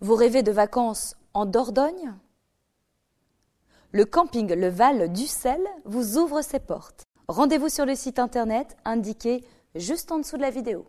Vous rêvez de vacances en Dordogne Le camping Le Val du Sel vous ouvre ses portes. Rendez-vous sur le site internet indiqué juste en dessous de la vidéo.